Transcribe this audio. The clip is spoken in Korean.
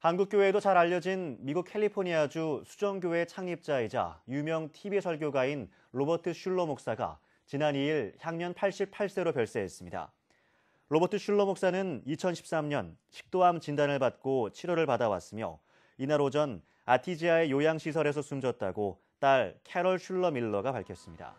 한국교회에도 잘 알려진 미국 캘리포니아주 수정교회 창립자이자 유명 TV 설교가인 로버트 슐러 목사가 지난 2일 향년 88세로 별세했습니다. 로버트 슐러 목사는 2013년 식도암 진단을 받고 치료를 받아왔으며 이날 오전 아티지아의 요양시설에서 숨졌다고 딸 캐럴 슐러 밀러가 밝혔습니다.